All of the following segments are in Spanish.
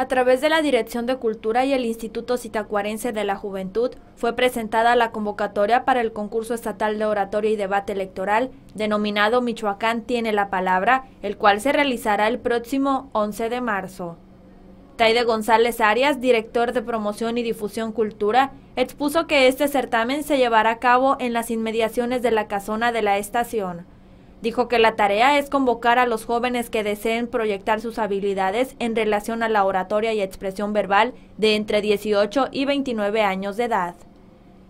A través de la Dirección de Cultura y el Instituto Citacuarense de la Juventud fue presentada la convocatoria para el concurso estatal de oratoria y debate electoral denominado Michoacán tiene la palabra, el cual se realizará el próximo 11 de marzo. Taide González Arias, director de Promoción y Difusión Cultura, expuso que este certamen se llevará a cabo en las inmediaciones de la casona de la estación. Dijo que la tarea es convocar a los jóvenes que deseen proyectar sus habilidades en relación a la oratoria y expresión verbal de entre 18 y 29 años de edad.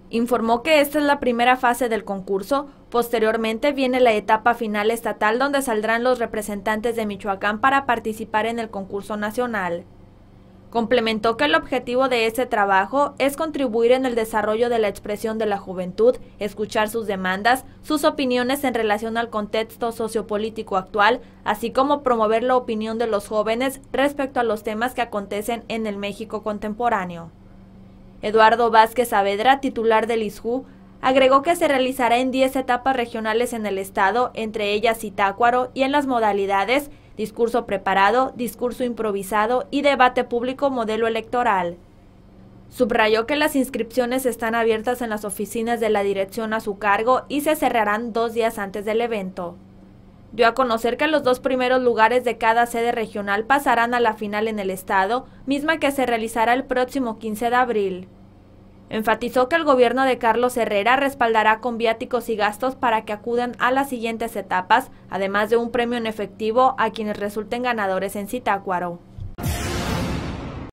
Informó que esta es la primera fase del concurso, posteriormente viene la etapa final estatal donde saldrán los representantes de Michoacán para participar en el concurso nacional. Complementó que el objetivo de ese trabajo es contribuir en el desarrollo de la expresión de la juventud, escuchar sus demandas, sus opiniones en relación al contexto sociopolítico actual, así como promover la opinión de los jóvenes respecto a los temas que acontecen en el México contemporáneo. Eduardo Vázquez Saavedra, titular del ISJU, agregó que se realizará en 10 etapas regionales en el estado, entre ellas Itácuaro, y en las modalidades discurso preparado, discurso improvisado y debate público modelo electoral. Subrayó que las inscripciones están abiertas en las oficinas de la dirección a su cargo y se cerrarán dos días antes del evento. Dio a conocer que los dos primeros lugares de cada sede regional pasarán a la final en el estado, misma que se realizará el próximo 15 de abril. Enfatizó que el gobierno de Carlos Herrera respaldará con viáticos y gastos para que acudan a las siguientes etapas, además de un premio en efectivo a quienes resulten ganadores en Citácuaro.